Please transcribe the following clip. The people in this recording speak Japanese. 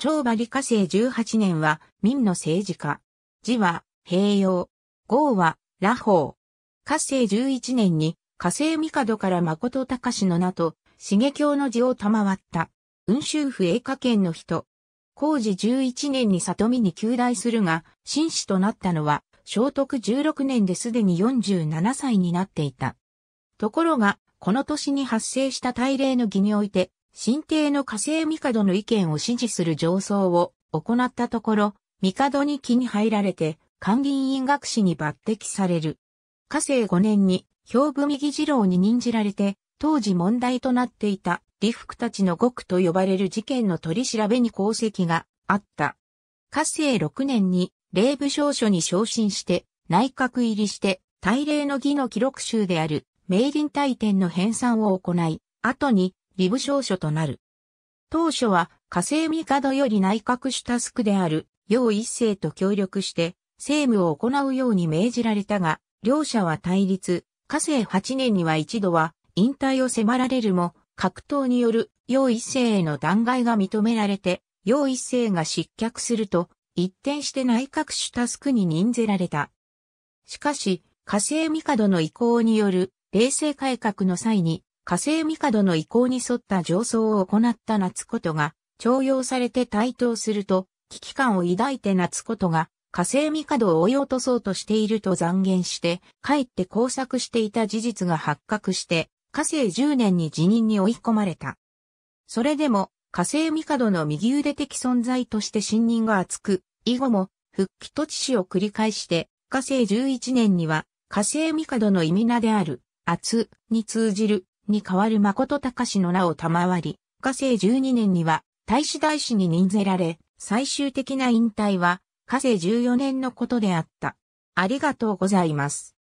長馬理科生18年は、民の政治家。字は、平洋。号は、羅法。火星11年に、火星帝から誠隆の名と、茂京の字を賜った。雲州府栄華県の人。工事11年に里見に旧大するが、紳士となったのは、聖徳16年ですでに47歳になっていた。ところが、この年に発生した大礼の儀において、新帝の火星帝の意見を支持する上奏を行ったところ、帝に気に入られて、官議院学士に抜擢される。火星5年に、兵部右次郎に任じられて、当時問題となっていた、李福たちの獄と呼ばれる事件の取り調べに功績があった。火星6年に、霊部少書に昇進して、内閣入りして、大霊の儀の記録集である、明林大典の編纂を行い、後に、微部少書となる。当初は火星帝より内閣主タスクである楊一世と協力して政務を行うように命じられたが、両者は対立、火星8年には一度は引退を迫られるも、格闘による楊一世への弾劾が認められて、楊一世が失脚すると、一転して内閣主タスクに任ぜられた。しかし、火星帝の意向による、冷静改革の際に、火星帝の意向に沿った上層を行った夏ことが、徴用されて台頭すると、危機感を抱いて夏ことが、火星帝を追い落とそうとしていると断言して、かえって工作していた事実が発覚して、火星10年に辞任に追い込まれた。それでも、火星帝の右腕的存在として信任が厚く、以後も復帰と致死を繰り返して、火星11年には火星帝の意味名である、厚に通じるに代わる誠隆の名を賜り、火星12年には大使大使に任せられ、最終的な引退は火星14年のことであった。ありがとうございます。